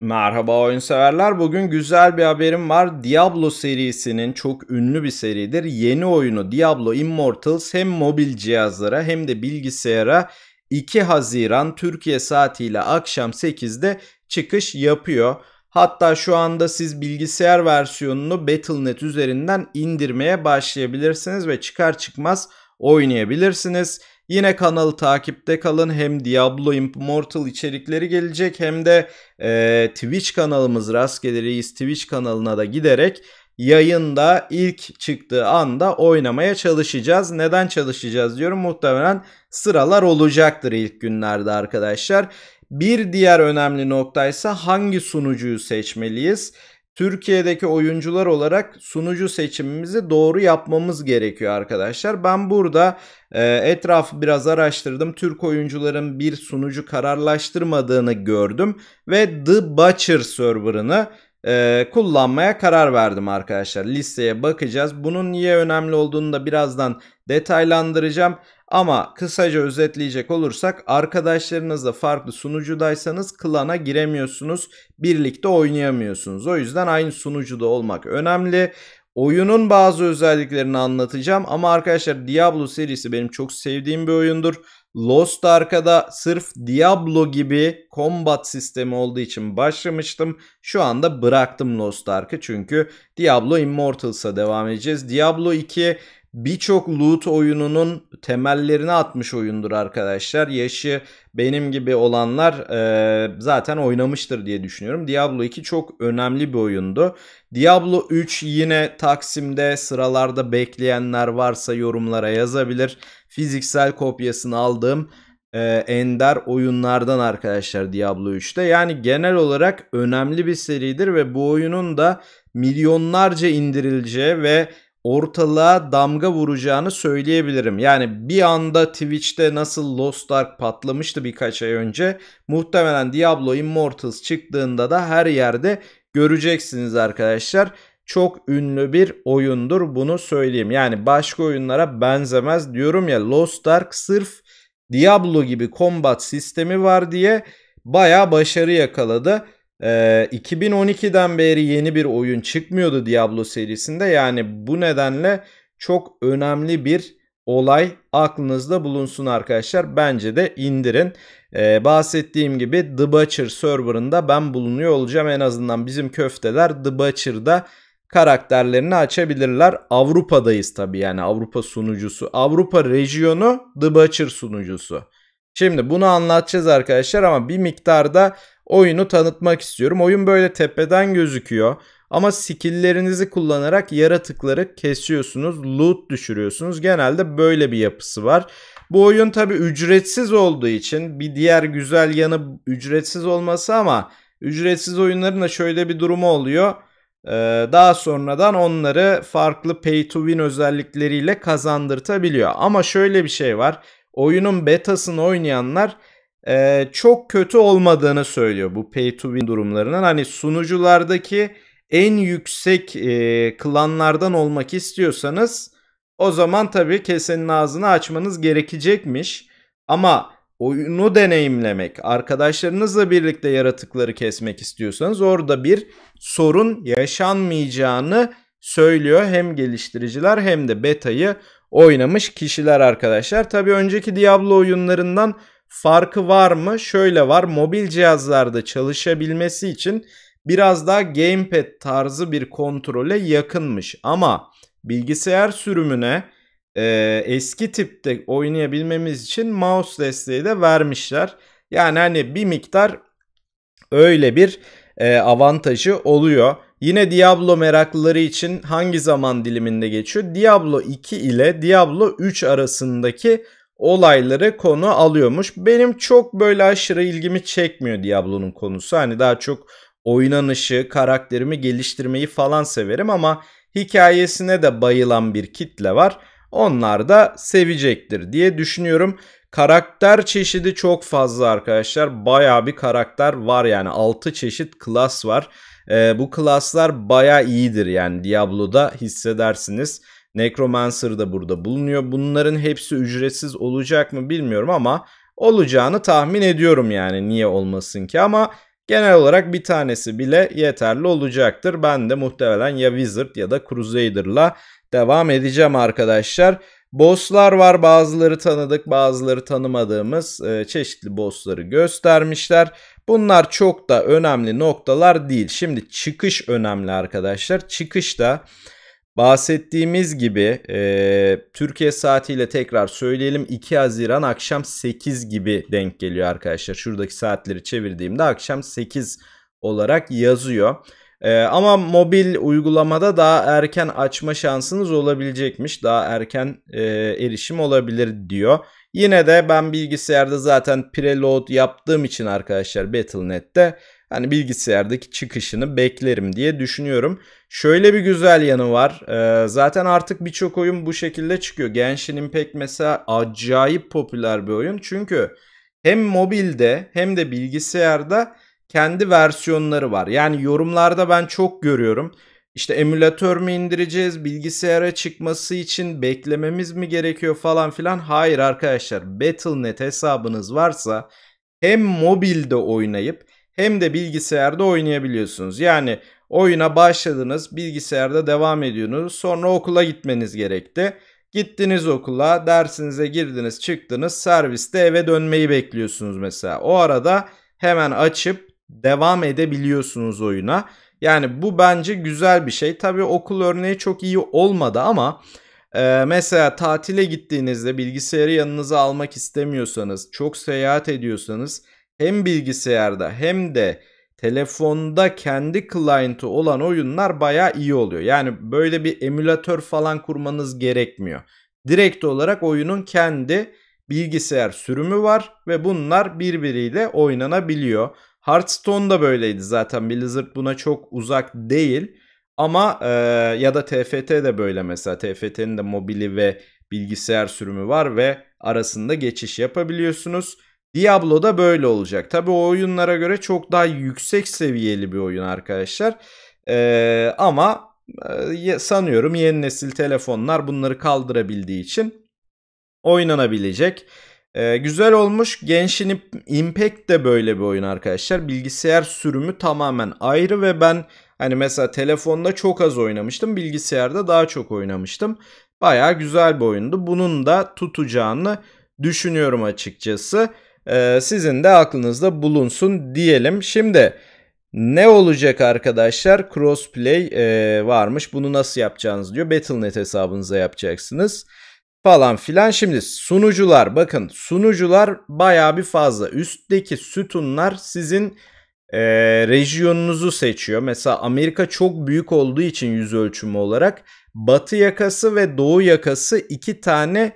Merhaba oyun severler. Bugün güzel bir haberim var. Diablo serisinin çok ünlü bir seridir. Yeni oyunu Diablo Immortals hem mobil cihazlara hem de bilgisayara 2 Haziran Türkiye saatiyle akşam 8'de çıkış yapıyor. Hatta şu anda siz bilgisayar versiyonunu Battle.net üzerinden indirmeye başlayabilirsiniz ve çıkar çıkmaz oynayabilirsiniz. Yine kanalı takipte kalın. Hem Diablo Immortal içerikleri gelecek hem de e, Twitch kanalımız Rastgele Reis Twitch kanalına da giderek yayında ilk çıktığı anda oynamaya çalışacağız. Neden çalışacağız diyorum. Muhtemelen sıralar olacaktır ilk günlerde arkadaşlar. Bir diğer önemli nokta ise hangi sunucuyu seçmeliyiz? Türkiye'deki oyuncular olarak sunucu seçimimizi doğru yapmamız gerekiyor arkadaşlar. Ben burada e, etrafı biraz araştırdım. Türk oyuncuların bir sunucu kararlaştırmadığını gördüm ve The Butcher serverını e, kullanmaya karar verdim arkadaşlar. Listeye bakacağız. Bunun niye önemli olduğunu da birazdan detaylandıracağım. Ama kısaca özetleyecek olursak arkadaşlarınızla farklı sunucudaysanız klana giremiyorsunuz. Birlikte oynayamıyorsunuz. O yüzden aynı sunucuda olmak önemli. Oyunun bazı özelliklerini anlatacağım ama arkadaşlar Diablo serisi benim çok sevdiğim bir oyundur. Lost arkada sırf Diablo gibi combat sistemi olduğu için başlamıştım. Şu anda bıraktım Lost Ark'ı çünkü Diablo Immortals'a devam edeceğiz. Diablo 2 birçok loot oyununun temellerini atmış oyundur arkadaşlar. Yaşı benim gibi olanlar e, zaten oynamıştır diye düşünüyorum. Diablo 2 çok önemli bir oyundu. Diablo 3 yine Taksim'de sıralarda bekleyenler varsa yorumlara yazabilir. Fiziksel kopyasını aldığım e, ender oyunlardan arkadaşlar Diablo 3'te. Yani genel olarak önemli bir seridir ve bu oyunun da milyonlarca indirileceği ve ortalığa damga vuracağını söyleyebilirim. Yani bir anda Twitch'te nasıl Lost Ark patlamıştı birkaç ay önce. Muhtemelen Diablo Immortals çıktığında da her yerde göreceksiniz arkadaşlar. Çok ünlü bir oyundur bunu söyleyeyim. Yani başka oyunlara benzemez diyorum ya Lost Ark sırf Diablo gibi combat sistemi var diye baya başarı yakaladı. Ee, 2012'den beri yeni bir oyun çıkmıyordu Diablo serisinde. Yani bu nedenle çok önemli bir olay aklınızda bulunsun arkadaşlar. Bence de indirin. Ee, bahsettiğim gibi The Butcher serverında ben bulunuyor olacağım. En azından bizim köfteler The Butcher'da karakterlerini açabilirler. Avrupa'dayız tabii yani Avrupa sunucusu. Avrupa rejyonu The Butcher sunucusu. Şimdi bunu anlatacağız arkadaşlar ama bir miktarda oyunu tanıtmak istiyorum. Oyun böyle tepeden gözüküyor. Ama skill'lerinizi kullanarak yaratıkları kesiyorsunuz, loot düşürüyorsunuz. Genelde böyle bir yapısı var. Bu oyun tabi ücretsiz olduğu için bir diğer güzel yanı ücretsiz olması ama ücretsiz oyunların da şöyle bir durumu oluyor. Ee, daha sonradan onları farklı pay to win özellikleriyle kazandırtabiliyor. Ama şöyle bir şey var. Oyunun betasını oynayanlar e, çok kötü olmadığını söylüyor bu pay to win durumlarının. Hani sunuculardaki en yüksek e, klanlardan olmak istiyorsanız o zaman tabii kesenin ağzını açmanız gerekecekmiş. Ama oyunu deneyimlemek, arkadaşlarınızla birlikte yaratıkları kesmek istiyorsanız orada bir sorun yaşanmayacağını söylüyor hem geliştiriciler hem de beta'yı oynamış kişiler arkadaşlar. Tabii önceki Diablo oyunlarından Farkı var mı? Şöyle var. Mobil cihazlarda çalışabilmesi için biraz daha gamepad tarzı bir kontrole yakınmış. Ama bilgisayar sürümüne e, eski tipte oynayabilmemiz için mouse desteği de vermişler. Yani hani bir miktar öyle bir e, avantajı oluyor. Yine Diablo meraklıları için hangi zaman diliminde geçiyor? Diablo 2 ile Diablo 3 arasındaki olayları konu alıyormuş. Benim çok böyle aşırı ilgimi çekmiyor Diablo'nun konusu. Hani daha çok oynanışı, karakterimi geliştirmeyi falan severim ama hikayesine de bayılan bir kitle var. Onlar da sevecektir diye düşünüyorum. Karakter çeşidi çok fazla arkadaşlar. Baya bir karakter var yani 6 çeşit klas var. Ee, bu klaslar baya iyidir yani Diablo'da hissedersiniz. Necromancer da burada bulunuyor. Bunların hepsi ücretsiz olacak mı bilmiyorum ama olacağını tahmin ediyorum yani niye olmasın ki ama genel olarak bir tanesi bile yeterli olacaktır. Ben de muhtemelen ya Wizard ya da Crusader'la devam edeceğim arkadaşlar. Bosslar var bazıları tanıdık bazıları tanımadığımız e, çeşitli bossları göstermişler. Bunlar çok da önemli noktalar değil. Şimdi çıkış önemli arkadaşlar. Çıkışta Bahsettiğimiz gibi e, Türkiye saatiyle tekrar söyleyelim 2 Haziran akşam 8 gibi denk geliyor arkadaşlar. Şuradaki saatleri çevirdiğimde akşam 8 olarak yazıyor. E, ama mobil uygulamada daha erken açma şansınız olabilecekmiş. Daha erken e, erişim olabilir diyor. Yine de ben bilgisayarda zaten preload yaptığım için arkadaşlar Battle.net'te hani bilgisayardaki çıkışını beklerim diye düşünüyorum. Şöyle bir güzel yanı var. Ee, zaten artık birçok oyun bu şekilde çıkıyor. Genshin Impact mesela acayip popüler bir oyun. Çünkü hem mobilde hem de bilgisayarda kendi versiyonları var. Yani yorumlarda ben çok görüyorum. İşte emülatör mü indireceğiz, bilgisayara çıkması için beklememiz mi gerekiyor falan filan. Hayır arkadaşlar, Battle.net hesabınız varsa hem mobilde oynayıp hem de bilgisayarda oynayabiliyorsunuz. Yani oyuna başladınız, bilgisayarda devam ediyorsunuz. Sonra okula gitmeniz gerekti. Gittiniz okula, dersinize girdiniz, çıktınız, serviste eve dönmeyi bekliyorsunuz mesela. O arada hemen açıp devam edebiliyorsunuz oyuna. Yani bu bence güzel bir şey. Tabii okul örneği çok iyi olmadı ama ee, mesela tatile gittiğinizde bilgisayarı yanınıza almak istemiyorsanız, çok seyahat ediyorsanız hem bilgisayarda hem de telefonda kendi client'ı olan oyunlar baya iyi oluyor. Yani böyle bir emülatör falan kurmanız gerekmiyor. Direkt olarak oyunun kendi bilgisayar sürümü var ve bunlar birbiriyle oynanabiliyor. Hearthstone da böyleydi zaten. Blizzard buna çok uzak değil. Ama e, ya da TFT de böyle mesela. TFT'nin de mobili ve bilgisayar sürümü var ve arasında geçiş yapabiliyorsunuz. Diablo da böyle olacak. Tabi o oyunlara göre çok daha yüksek seviyeli bir oyun arkadaşlar. Ee, ama e, sanıyorum yeni nesil telefonlar bunları kaldırabildiği için oynanabilecek. Ee, güzel olmuş. Genshin Impact de böyle bir oyun arkadaşlar. Bilgisayar sürümü tamamen ayrı ve ben hani mesela telefonda çok az oynamıştım. Bilgisayarda daha çok oynamıştım. Baya güzel bir oyundu. Bunun da tutacağını düşünüyorum açıkçası e, sizin de aklınızda bulunsun diyelim. Şimdi ne olacak arkadaşlar? Crossplay e, varmış. Bunu nasıl yapacağınız diyor. Battle.net hesabınıza yapacaksınız falan filan. Şimdi sunucular bakın sunucular baya bir fazla. Üstteki sütunlar sizin e, rejyonunuzu seçiyor. Mesela Amerika çok büyük olduğu için yüz ölçümü olarak batı yakası ve doğu yakası iki tane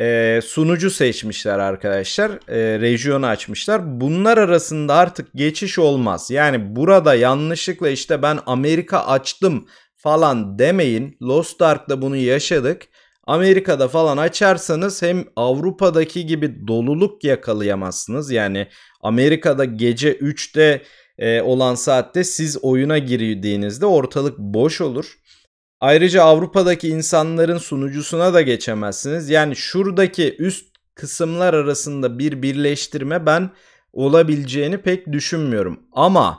e, sunucu seçmişler arkadaşlar. E, rejiyonu açmışlar. Bunlar arasında artık geçiş olmaz. Yani burada yanlışlıkla işte ben Amerika açtım falan demeyin. Lost Ark'ta bunu yaşadık. Amerika'da falan açarsanız hem Avrupa'daki gibi doluluk yakalayamazsınız. Yani Amerika'da gece 3'te e, olan saatte siz oyuna girdiğinizde ortalık boş olur. Ayrıca Avrupa'daki insanların sunucusuna da geçemezsiniz. Yani şuradaki üst kısımlar arasında bir birleştirme ben olabileceğini pek düşünmüyorum. Ama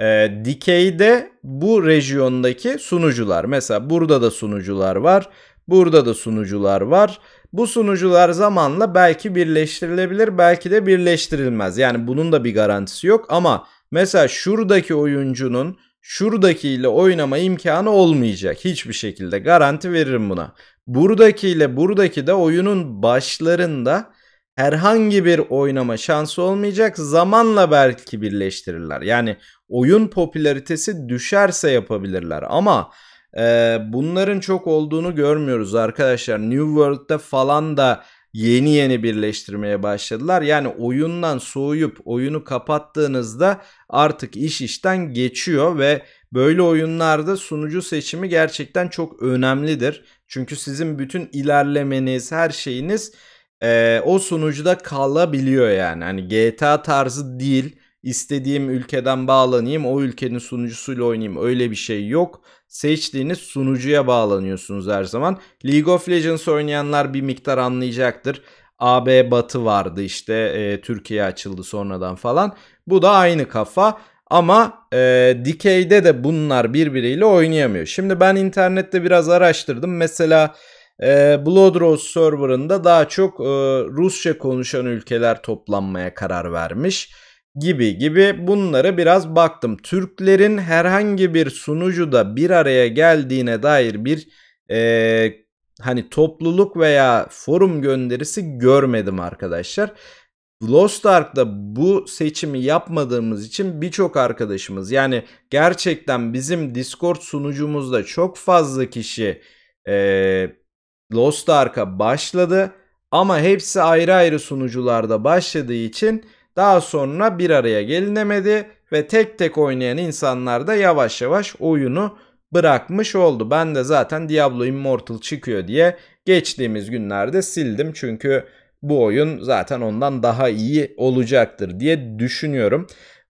e, dikeyde bu rejyondaki sunucular mesela burada da sunucular var. Burada da sunucular var. Bu sunucular zamanla belki birleştirilebilir, belki de birleştirilmez. Yani bunun da bir garantisi yok ama mesela şuradaki oyuncunun şuradakiyle oynama imkanı olmayacak. Hiçbir şekilde garanti veririm buna. Buradakiyle buradaki de oyunun başlarında herhangi bir oynama şansı olmayacak. Zamanla belki birleştirirler. Yani oyun popülaritesi düşerse yapabilirler ama e, bunların çok olduğunu görmüyoruz arkadaşlar. New World'da falan da yeni yeni birleştirmeye başladılar. Yani oyundan soğuyup oyunu kapattığınızda artık iş işten geçiyor ve böyle oyunlarda sunucu seçimi gerçekten çok önemlidir. Çünkü sizin bütün ilerlemeniz, her şeyiniz e, o sunucuda kalabiliyor yani. Hani GTA tarzı değil istediğim ülkeden bağlanayım o ülkenin sunucusuyla oynayayım öyle bir şey yok. Seçtiğiniz sunucuya bağlanıyorsunuz her zaman. League of Legends oynayanlar bir miktar anlayacaktır. AB Batı vardı işte e, Türkiye açıldı sonradan falan. Bu da aynı kafa ama e, Decay'de de bunlar birbiriyle oynayamıyor. Şimdi ben internette biraz araştırdım. Mesela e, Blood Rose serverında daha çok e, Rusça konuşan ülkeler toplanmaya karar vermiş gibi gibi bunları biraz baktım. Türklerin herhangi bir sunucuda bir araya geldiğine dair bir e, hani topluluk veya forum gönderisi görmedim arkadaşlar. Lost Ark'ta bu seçimi yapmadığımız için birçok arkadaşımız yani gerçekten bizim Discord sunucumuzda çok fazla kişi e, Lost Ark'a başladı ama hepsi ayrı ayrı sunucularda başladığı için daha sonra bir araya gelinemedi ve tek tek oynayan insanlar da yavaş yavaş oyunu bırakmış oldu. Ben de zaten Diablo Immortal çıkıyor diye geçtiğimiz günlerde sildim. Çünkü bu oyun zaten ondan daha iyi olacaktır diye düşünüyorum.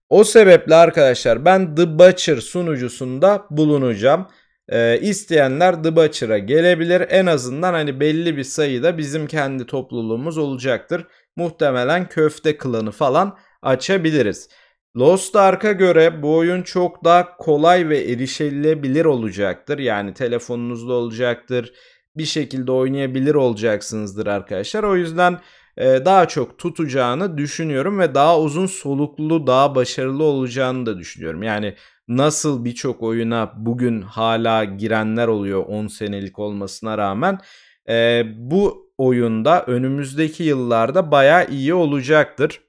O sebeple arkadaşlar ben The Butcher sunucusunda bulunacağım. Ee, isteyenler The Butcher'a gelebilir. En azından hani belli bir sayıda bizim kendi topluluğumuz olacaktır muhtemelen köfte klanı falan açabiliriz. Lost Ark'a göre bu oyun çok daha kolay ve erişilebilir olacaktır. Yani telefonunuzda olacaktır. Bir şekilde oynayabilir olacaksınızdır arkadaşlar. O yüzden e, daha çok tutacağını düşünüyorum ve daha uzun soluklu, daha başarılı olacağını da düşünüyorum. Yani nasıl birçok oyuna bugün hala girenler oluyor 10 senelik olmasına rağmen. E, bu oyunda önümüzdeki yıllarda baya iyi olacaktır.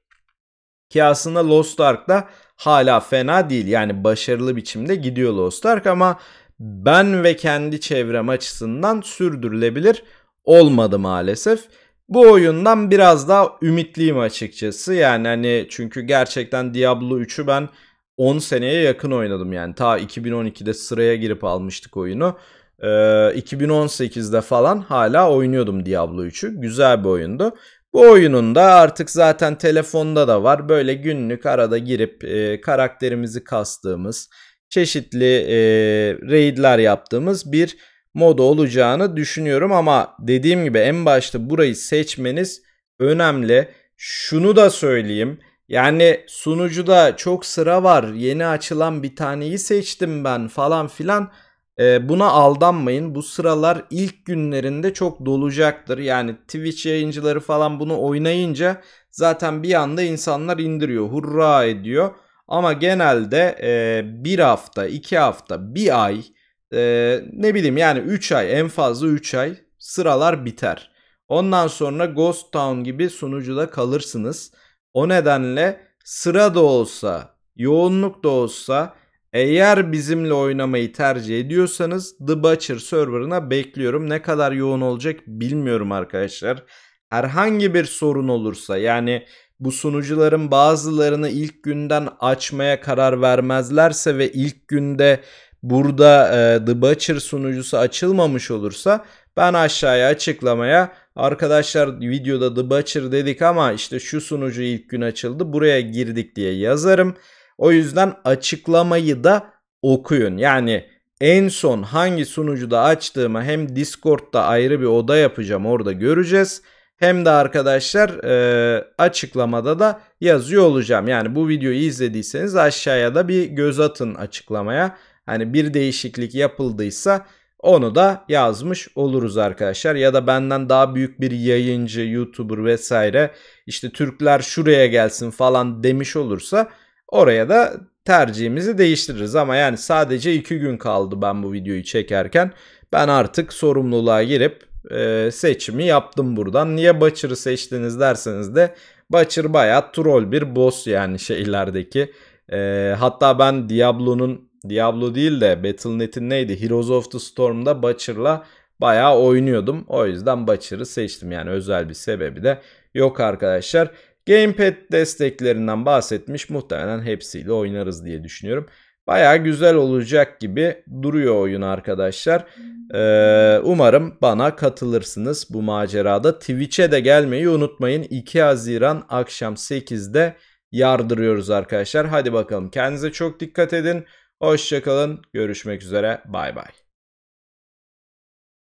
Ki aslında Lost da hala fena değil. Yani başarılı biçimde gidiyor Lost Ark ama ben ve kendi çevrem açısından sürdürülebilir olmadı maalesef. Bu oyundan biraz daha ümitliyim açıkçası. Yani hani çünkü gerçekten Diablo 3'ü ben 10 seneye yakın oynadım yani. Ta 2012'de sıraya girip almıştık oyunu. 2018'de ee, falan hala oynuyordum Diablo 3'ü. Güzel bir oyundu. Bu oyunun da artık zaten telefonda da var. Böyle günlük arada girip e, karakterimizi kastığımız, çeşitli e, raidler yaptığımız bir mod olacağını düşünüyorum. Ama dediğim gibi en başta burayı seçmeniz önemli. Şunu da söyleyeyim. Yani sunucuda çok sıra var. Yeni açılan bir taneyi seçtim ben falan filan e, buna aldanmayın. Bu sıralar ilk günlerinde çok dolacaktır. Yani Twitch yayıncıları falan bunu oynayınca zaten bir anda insanlar indiriyor. Hurra ediyor. Ama genelde e, bir hafta, iki hafta, bir ay e, ne bileyim yani 3 ay en fazla 3 ay sıralar biter. Ondan sonra Ghost Town gibi sunucuda kalırsınız. O nedenle sıra da olsa, yoğunluk da olsa eğer bizimle oynamayı tercih ediyorsanız The Butcher serverına bekliyorum. Ne kadar yoğun olacak bilmiyorum arkadaşlar. Herhangi bir sorun olursa yani bu sunucuların bazılarını ilk günden açmaya karar vermezlerse ve ilk günde burada e, The Butcher sunucusu açılmamış olursa ben aşağıya açıklamaya arkadaşlar videoda The Butcher dedik ama işte şu sunucu ilk gün açıldı buraya girdik diye yazarım. O yüzden açıklamayı da okuyun. Yani en son hangi sunucuda açtığımı hem Discord'da ayrı bir oda yapacağım orada göreceğiz. Hem de arkadaşlar e, açıklamada da yazıyor olacağım. Yani bu videoyu izlediyseniz aşağıya da bir göz atın açıklamaya. Hani bir değişiklik yapıldıysa onu da yazmış oluruz arkadaşlar. Ya da benden daha büyük bir yayıncı, YouTuber vesaire işte Türkler şuraya gelsin falan demiş olursa Oraya da tercihimizi değiştiririz ama yani sadece 2 gün kaldı ben bu videoyu çekerken. Ben artık sorumluluğa girip e, seçimi yaptım buradan. Niye Butcher'ı seçtiniz derseniz de Butcher bayağı troll bir boss yani şeylerdeki. E, hatta ben Diablo'nun Diablo değil de Battle.net'in neydi? Heroes of the Storm'da Butcher'la bayağı oynuyordum. O yüzden Butcher'ı seçtim yani özel bir sebebi de yok arkadaşlar. Gamepad desteklerinden bahsetmiş. Muhtemelen hepsiyle oynarız diye düşünüyorum. Baya güzel olacak gibi duruyor oyun arkadaşlar. Ee, umarım bana katılırsınız bu macerada. Twitch'e de gelmeyi unutmayın. 2 Haziran akşam 8'de yardırıyoruz arkadaşlar. Hadi bakalım kendinize çok dikkat edin. Hoşçakalın. Görüşmek üzere. Bay bay.